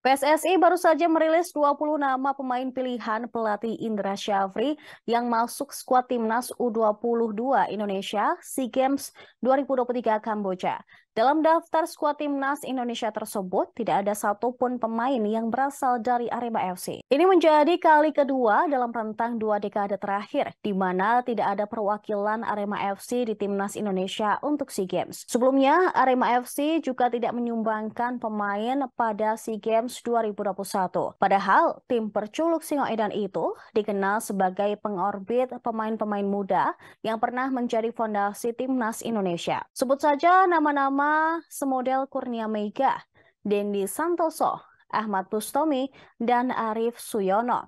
PSSI baru saja merilis 20 nama pemain pilihan pelatih Indra Syafri yang masuk skuad timnas U22 Indonesia SEA Games 2023 Kamboja. Dalam daftar skuad timnas Indonesia tersebut, tidak ada satupun pemain yang berasal dari Arema FC. Ini menjadi kali kedua dalam rentang dua dekade terakhir, di mana tidak ada perwakilan Arema FC di timnas Indonesia untuk SEA Games. Sebelumnya, Arema FC juga tidak menyumbangkan pemain pada SEA Games Games 2021. Padahal tim perculuk Singoedan itu dikenal sebagai pengorbit pemain-pemain muda yang pernah menjadi fondasi timnas Indonesia. Sebut saja nama-nama semodel Kurnia Mega, Dendi Santoso, Ahmad Bustomi, dan Arif Suyono.